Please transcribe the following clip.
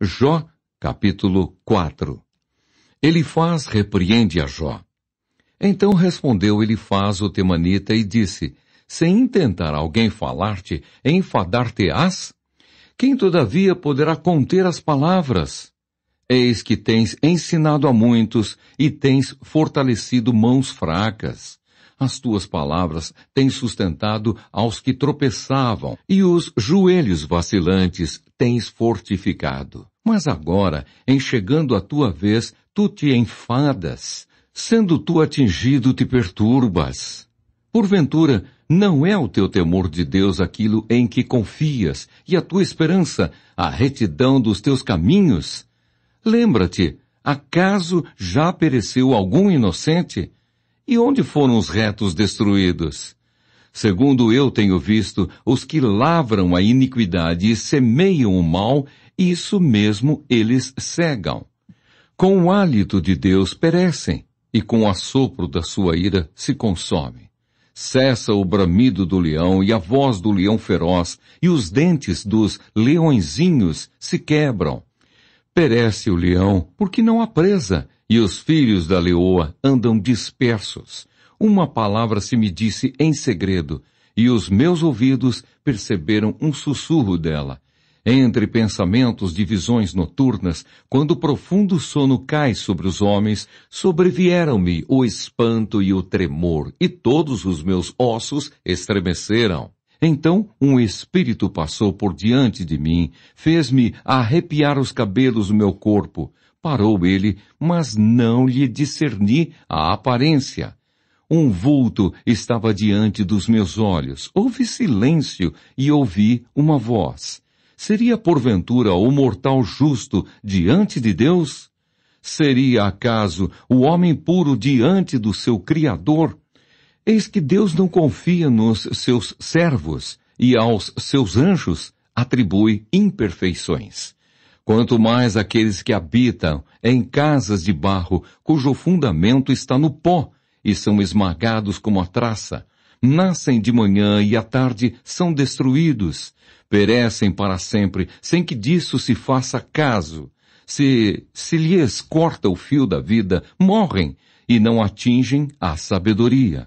Jó, capítulo 4. Elifaz repreende a Jó. Então respondeu Elifaz o temanita e disse, Sem intentar alguém falar-te, enfadar-te-ás? Quem todavia poderá conter as palavras? Eis que tens ensinado a muitos e tens fortalecido mãos fracas. As tuas palavras têm sustentado aos que tropeçavam e os joelhos vacilantes tens fortificado. Mas agora, em chegando a tua vez, tu te enfadas. Sendo tu atingido, te perturbas. Porventura, não é o teu temor de Deus aquilo em que confias, e a tua esperança, a retidão dos teus caminhos? Lembra-te, acaso já pereceu algum inocente? E onde foram os retos destruídos? Segundo eu tenho visto, os que lavram a iniquidade e semeiam o mal, isso mesmo eles cegam. Com o hálito de Deus perecem, e com o assopro da sua ira se consome. Cessa o bramido do leão e a voz do leão feroz, e os dentes dos leõezinhos se quebram. Perece o leão, porque não há presa, e os filhos da leoa andam dispersos. Uma palavra se me disse em segredo, e os meus ouvidos perceberam um sussurro dela. Entre pensamentos de visões noturnas, quando o profundo sono cai sobre os homens, sobrevieram-me o espanto e o tremor, e todos os meus ossos estremeceram. Então um espírito passou por diante de mim, fez-me arrepiar os cabelos do meu corpo. Parou ele, mas não lhe discerni a aparência. Um vulto estava diante dos meus olhos. Houve silêncio e ouvi uma voz. Seria porventura o mortal justo diante de Deus? Seria acaso o homem puro diante do seu Criador? Eis que Deus não confia nos seus servos e aos seus anjos atribui imperfeições. Quanto mais aqueles que habitam em casas de barro cujo fundamento está no pó e são esmagados como a traça, nascem de manhã e à tarde são destruídos, perecem para sempre sem que disso se faça caso. Se, se lhes corta o fio da vida, morrem e não atingem a sabedoria.